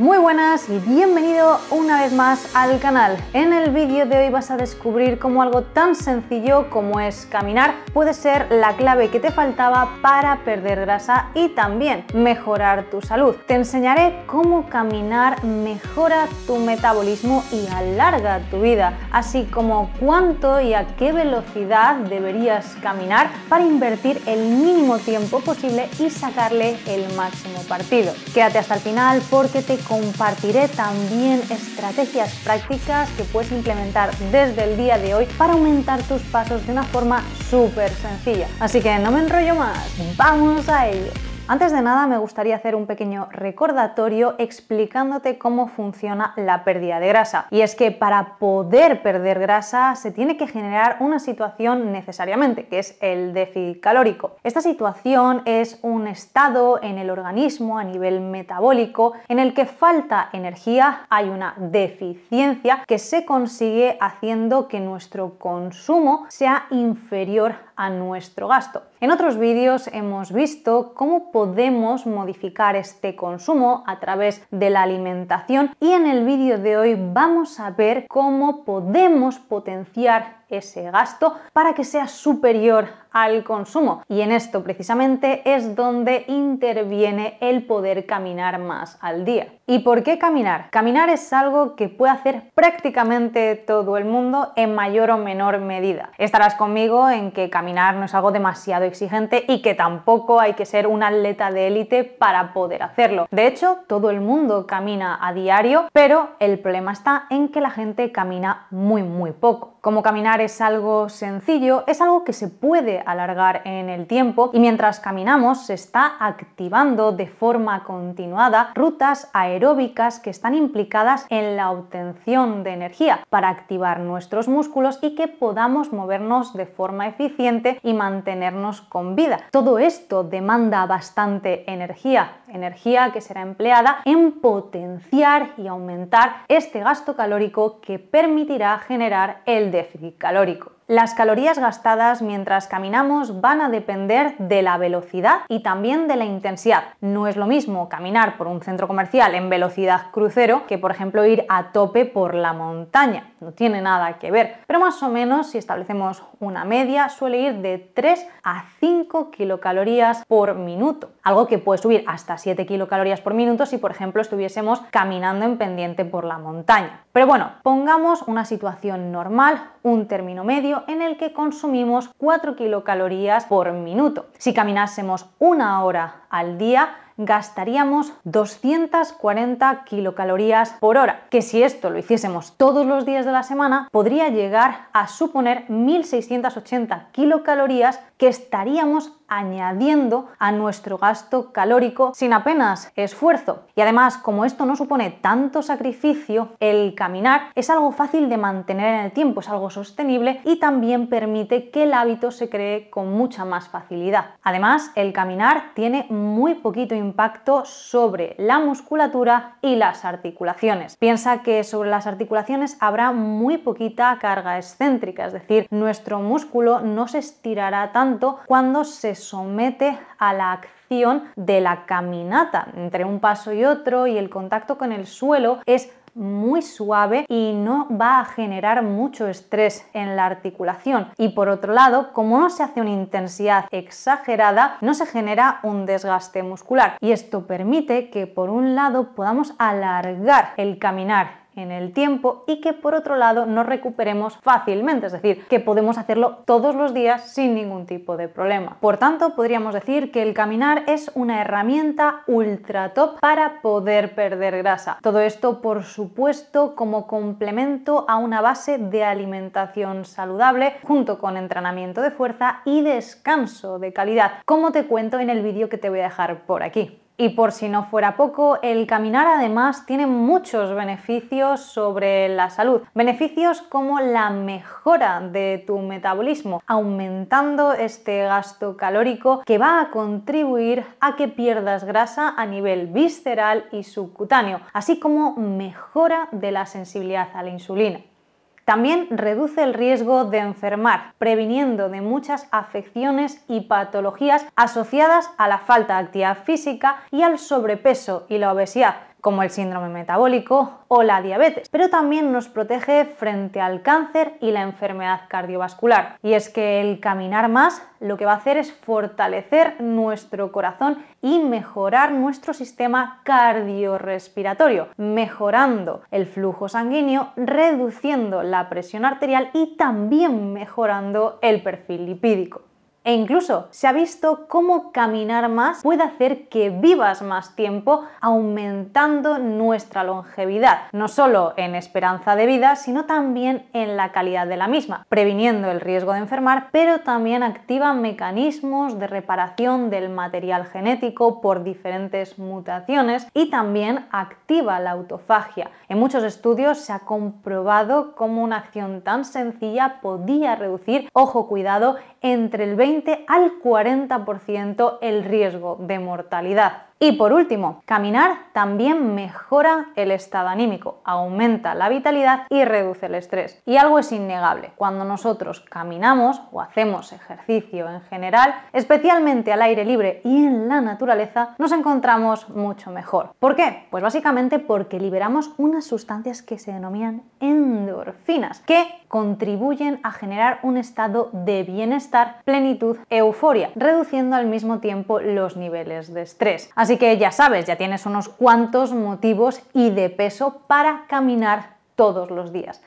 Muy buenas y bienvenido una vez más al canal. En el vídeo de hoy vas a descubrir cómo algo tan sencillo como es caminar puede ser la clave que te faltaba para perder grasa y también mejorar tu salud. Te enseñaré cómo caminar mejora tu metabolismo y alarga tu vida, así como cuánto y a qué velocidad deberías caminar para invertir el mínimo tiempo posible y sacarle el máximo partido. Quédate hasta el final porque te compartiré también estrategias prácticas que puedes implementar desde el día de hoy para aumentar tus pasos de una forma súper sencilla. Así que no me enrollo más, vamos a ello. Antes de nada me gustaría hacer un pequeño recordatorio explicándote cómo funciona la pérdida de grasa. Y es que para poder perder grasa se tiene que generar una situación necesariamente, que es el déficit calórico. Esta situación es un estado en el organismo a nivel metabólico en el que falta energía, hay una deficiencia que se consigue haciendo que nuestro consumo sea inferior nuestro gasto. En otros vídeos hemos visto cómo podemos modificar este consumo a través de la alimentación y en el vídeo de hoy vamos a ver cómo podemos potenciar ese gasto para que sea superior al consumo. Y en esto precisamente es donde interviene el poder caminar más al día. ¿Y por qué caminar? Caminar es algo que puede hacer prácticamente todo el mundo en mayor o menor medida. Estarás conmigo en que caminar no es algo demasiado exigente y que tampoco hay que ser un atleta de élite para poder hacerlo. De hecho, todo el mundo camina a diario, pero el problema está en que la gente camina muy muy poco. Como caminar es algo sencillo, es algo que se puede alargar en el tiempo y mientras caminamos se está activando de forma continuada rutas aeróbicas que están implicadas en la obtención de energía para activar nuestros músculos y que podamos movernos de forma eficiente y mantenernos con vida. Todo esto demanda bastante energía energía que será empleada en potenciar y aumentar este gasto calórico que permitirá generar el déficit calórico. Las calorías gastadas mientras caminamos van a depender de la velocidad y también de la intensidad. No es lo mismo caminar por un centro comercial en velocidad crucero que, por ejemplo, ir a tope por la montaña no tiene nada que ver. Pero más o menos, si establecemos una media, suele ir de 3 a 5 kilocalorías por minuto. Algo que puede subir hasta 7 kilocalorías por minuto si, por ejemplo, estuviésemos caminando en pendiente por la montaña. Pero bueno, pongamos una situación normal, un término medio, en el que consumimos 4 kilocalorías por minuto. Si caminásemos una hora al día, gastaríamos 240 kilocalorías por hora, que si esto lo hiciésemos todos los días de la semana, podría llegar a suponer 1.680 kilocalorías que estaríamos añadiendo a nuestro gasto calórico sin apenas esfuerzo. Y además, como esto no supone tanto sacrificio, el caminar es algo fácil de mantener en el tiempo, es algo sostenible y también permite que el hábito se cree con mucha más facilidad. Además, el caminar tiene muy poquito impacto impacto sobre la musculatura y las articulaciones. Piensa que sobre las articulaciones habrá muy poquita carga excéntrica, es decir, nuestro músculo no se estirará tanto cuando se somete a la acción de la caminata. Entre un paso y otro y el contacto con el suelo es muy suave y no va a generar mucho estrés en la articulación. Y por otro lado, como no se hace una intensidad exagerada, no se genera un desgaste muscular. Y esto permite que por un lado podamos alargar el caminar en el tiempo y que por otro lado nos recuperemos fácilmente, es decir, que podemos hacerlo todos los días sin ningún tipo de problema. Por tanto, podríamos decir que el caminar es una herramienta ultra top para poder perder grasa. Todo esto, por supuesto, como complemento a una base de alimentación saludable junto con entrenamiento de fuerza y descanso de calidad, como te cuento en el vídeo que te voy a dejar por aquí. Y por si no fuera poco, el caminar además tiene muchos beneficios sobre la salud. Beneficios como la mejora de tu metabolismo, aumentando este gasto calórico que va a contribuir a que pierdas grasa a nivel visceral y subcutáneo, así como mejora de la sensibilidad a la insulina. También reduce el riesgo de enfermar, previniendo de muchas afecciones y patologías asociadas a la falta de actividad física y al sobrepeso y la obesidad como el síndrome metabólico o la diabetes, pero también nos protege frente al cáncer y la enfermedad cardiovascular. Y es que el caminar más lo que va a hacer es fortalecer nuestro corazón y mejorar nuestro sistema cardiorrespiratorio, mejorando el flujo sanguíneo, reduciendo la presión arterial y también mejorando el perfil lipídico. E incluso se ha visto cómo caminar más puede hacer que vivas más tiempo aumentando nuestra longevidad, no solo en esperanza de vida, sino también en la calidad de la misma, previniendo el riesgo de enfermar, pero también activa mecanismos de reparación del material genético por diferentes mutaciones y también activa la autofagia. En muchos estudios se ha comprobado cómo una acción tan sencilla podía reducir, ojo cuidado, entre el 20 al 40% el riesgo de mortalidad. Y por último, caminar también mejora el estado anímico, aumenta la vitalidad y reduce el estrés. Y algo es innegable, cuando nosotros caminamos o hacemos ejercicio en general, especialmente al aire libre y en la naturaleza, nos encontramos mucho mejor. ¿Por qué? Pues básicamente porque liberamos unas sustancias que se denominan endorfinas, que contribuyen a generar un estado de bienestar, plenitud, euforia, reduciendo al mismo tiempo los niveles de estrés. Así que ya sabes, ya tienes unos cuantos motivos y de peso para caminar todos los días.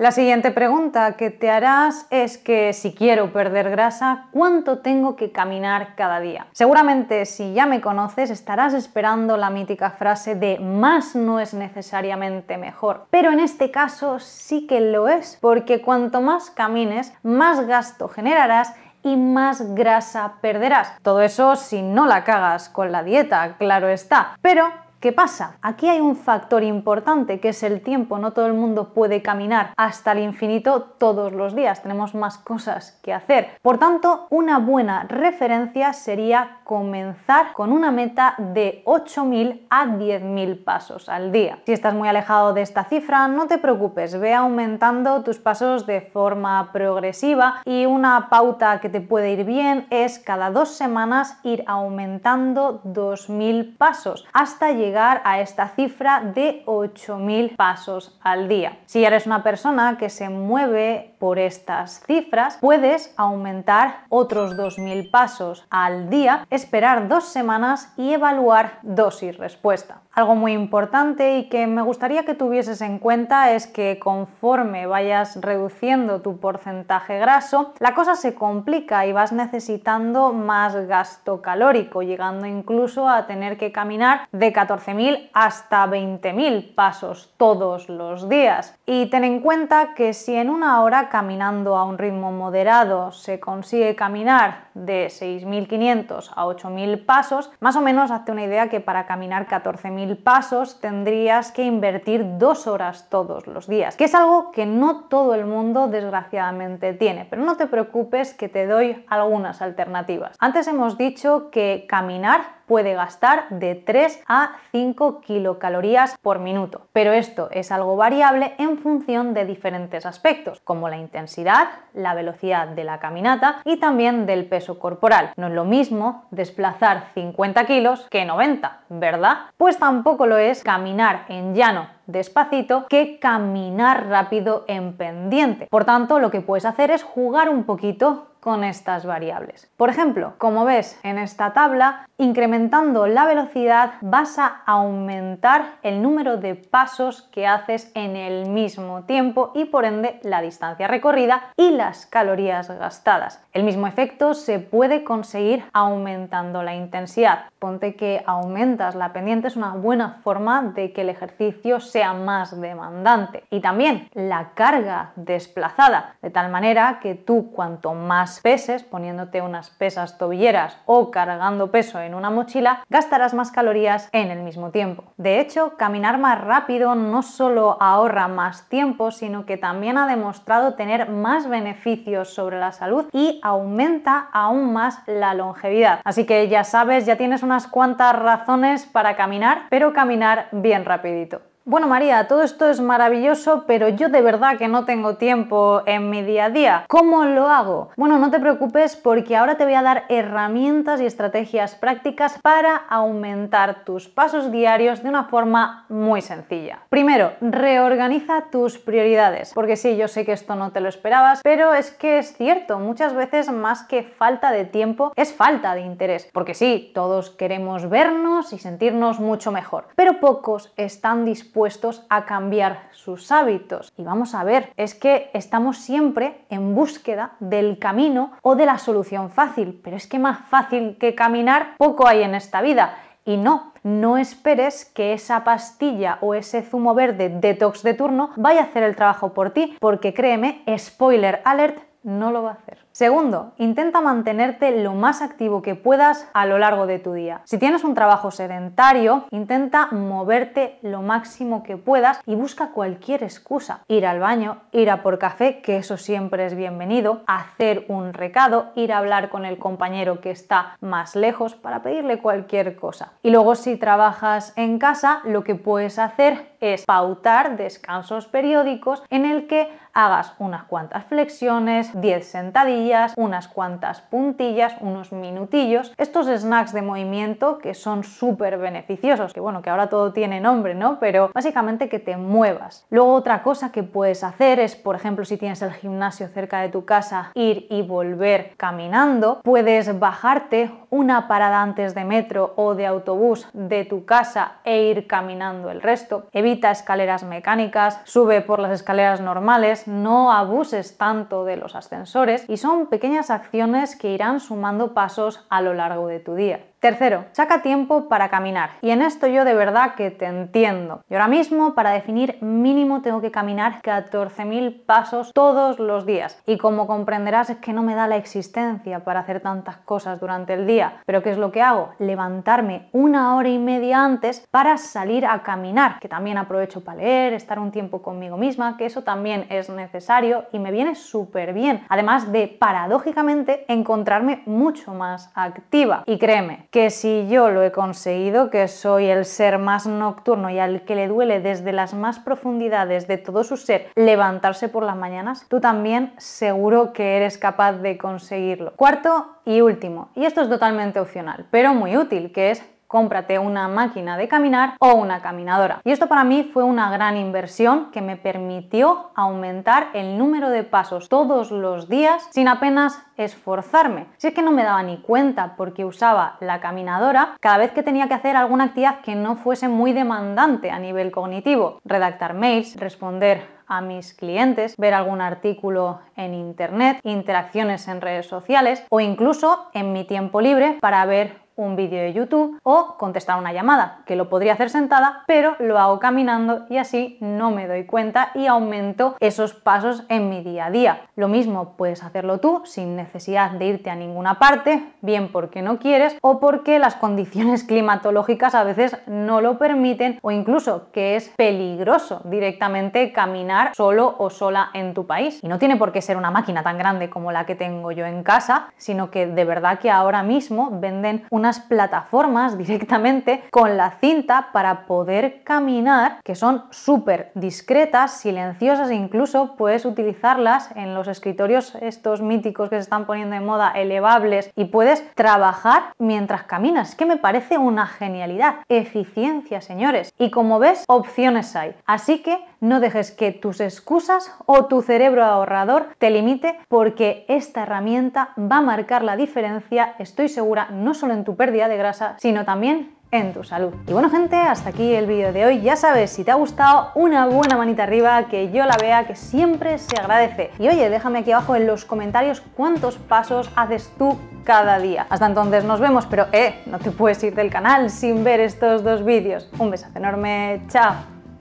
La siguiente pregunta que te harás es que si quiero perder grasa, ¿cuánto tengo que caminar cada día? Seguramente si ya me conoces estarás esperando la mítica frase de más no es necesariamente mejor, pero en este caso sí que lo es, porque cuanto más camines, más gasto generarás y más grasa perderás. Todo eso si no la cagas con la dieta, claro está. Pero ¿Qué pasa? Aquí hay un factor importante que es el tiempo. No todo el mundo puede caminar hasta el infinito todos los días. Tenemos más cosas que hacer. Por tanto, una buena referencia sería comenzar con una meta de 8.000 a 10.000 pasos al día. Si estás muy alejado de esta cifra, no te preocupes, ve aumentando tus pasos de forma progresiva y una pauta que te puede ir bien es cada dos semanas ir aumentando 2.000 pasos hasta llegar a esta cifra de 8.000 pasos al día. Si eres una persona que se mueve por estas cifras, puedes aumentar otros 2.000 pasos al día esperar dos semanas y evaluar dosis-respuesta. Algo muy importante y que me gustaría que tuvieses en cuenta es que conforme vayas reduciendo tu porcentaje graso, la cosa se complica y vas necesitando más gasto calórico, llegando incluso a tener que caminar de 14.000 hasta 20.000 pasos todos los días. Y ten en cuenta que si en una hora caminando a un ritmo moderado se consigue caminar de 6.500 a 8.000 pasos, más o menos hazte una idea que para caminar 14.000 pasos tendrías que invertir dos horas todos los días, que es algo que no todo el mundo desgraciadamente tiene, pero no te preocupes que te doy algunas alternativas. Antes hemos dicho que caminar puede gastar de 3 a 5 kilocalorías por minuto. Pero esto es algo variable en función de diferentes aspectos, como la intensidad, la velocidad de la caminata y también del peso corporal. No es lo mismo desplazar 50 kilos que 90, ¿verdad? Pues tampoco lo es caminar en llano despacito que caminar rápido en pendiente. Por tanto, lo que puedes hacer es jugar un poquito con estas variables. Por ejemplo, como ves en esta tabla, incrementando la velocidad vas a aumentar el número de pasos que haces en el mismo tiempo y por ende la distancia recorrida y las calorías gastadas. El mismo efecto se puede conseguir aumentando la intensidad. Ponte que aumentas la pendiente es una buena forma de que el ejercicio sea más demandante. Y también la carga desplazada, de tal manera que tú cuanto más peses, poniéndote unas pesas tobilleras o cargando peso en una mochila, gastarás más calorías en el mismo tiempo. De hecho, caminar más rápido no solo ahorra más tiempo, sino que también ha demostrado tener más beneficios sobre la salud y aumenta aún más la longevidad. Así que ya sabes, ya tienes unas cuantas razones para caminar, pero caminar bien rapidito bueno María, todo esto es maravilloso, pero yo de verdad que no tengo tiempo en mi día a día. ¿Cómo lo hago? Bueno, no te preocupes porque ahora te voy a dar herramientas y estrategias prácticas para aumentar tus pasos diarios de una forma muy sencilla. Primero, reorganiza tus prioridades, porque sí, yo sé que esto no te lo esperabas, pero es que es cierto, muchas veces más que falta de tiempo es falta de interés, porque sí, todos queremos vernos y sentirnos mucho mejor, pero pocos están dispuestos a cambiar sus hábitos. Y vamos a ver, es que estamos siempre en búsqueda del camino o de la solución fácil, pero es que más fácil que caminar poco hay en esta vida. Y no, no esperes que esa pastilla o ese zumo verde detox de turno vaya a hacer el trabajo por ti, porque créeme, spoiler alert, no lo va a hacer. Segundo, intenta mantenerte lo más activo que puedas a lo largo de tu día. Si tienes un trabajo sedentario, intenta moverte lo máximo que puedas y busca cualquier excusa. Ir al baño, ir a por café, que eso siempre es bienvenido, hacer un recado, ir a hablar con el compañero que está más lejos para pedirle cualquier cosa. Y luego si trabajas en casa, lo que puedes hacer es pautar descansos periódicos en el que hagas unas cuantas flexiones, 10 sentadillas, unas cuantas puntillas, unos minutillos. Estos snacks de movimiento que son súper beneficiosos, que bueno, que ahora todo tiene nombre, ¿no? Pero básicamente que te muevas. Luego otra cosa que puedes hacer es, por ejemplo, si tienes el gimnasio cerca de tu casa, ir y volver caminando. Puedes bajarte una parada antes de metro o de autobús de tu casa e ir caminando el resto. Evita escaleras mecánicas, sube por las escaleras normales, no abuses tanto de los ascensores y son son pequeñas acciones que irán sumando pasos a lo largo de tu día. Tercero, saca tiempo para caminar. Y en esto yo de verdad que te entiendo. Y ahora mismo para definir mínimo tengo que caminar 14.000 pasos todos los días. Y como comprenderás es que no me da la existencia para hacer tantas cosas durante el día. Pero ¿qué es lo que hago? Levantarme una hora y media antes para salir a caminar. Que también aprovecho para leer, estar un tiempo conmigo misma, que eso también es necesario y me viene súper bien. Además de paradójicamente encontrarme mucho más activa. Y créeme, que si yo lo he conseguido, que soy el ser más nocturno y al que le duele desde las más profundidades de todo su ser levantarse por las mañanas, tú también seguro que eres capaz de conseguirlo. Cuarto y último, y esto es totalmente opcional, pero muy útil, que es cómprate una máquina de caminar o una caminadora. Y esto para mí fue una gran inversión que me permitió aumentar el número de pasos todos los días sin apenas esforzarme. Si es que no me daba ni cuenta porque usaba la caminadora cada vez que tenía que hacer alguna actividad que no fuese muy demandante a nivel cognitivo. Redactar mails, responder a mis clientes, ver algún artículo en internet, interacciones en redes sociales o incluso en mi tiempo libre para ver un vídeo de YouTube o contestar una llamada, que lo podría hacer sentada, pero lo hago caminando y así no me doy cuenta y aumento esos pasos en mi día a día. Lo mismo puedes hacerlo tú sin necesidad de irte a ninguna parte, bien porque no quieres o porque las condiciones climatológicas a veces no lo permiten o incluso que es peligroso directamente caminar solo o sola en tu país. Y no tiene por qué ser una máquina tan grande como la que tengo yo en casa, sino que de verdad que ahora mismo venden unas plataformas directamente con la cinta para poder caminar, que son súper discretas, silenciosas, e incluso puedes utilizarlas en los escritorios estos míticos que se están poniendo de moda, elevables, y puedes trabajar mientras caminas, que me parece una genialidad. Eficiencia, señores. Y como ves, opciones hay. Así que no dejes que tus excusas o tu cerebro ahorrador te limite porque esta herramienta va a marcar la diferencia, estoy segura, no solo en tu tu pérdida de grasa, sino también en tu salud. Y bueno gente, hasta aquí el vídeo de hoy. Ya sabes, si te ha gustado, una buena manita arriba, que yo la vea, que siempre se agradece. Y oye, déjame aquí abajo en los comentarios cuántos pasos haces tú cada día. Hasta entonces nos vemos, pero eh, no te puedes ir del canal sin ver estos dos vídeos. Un besazo enorme, chao.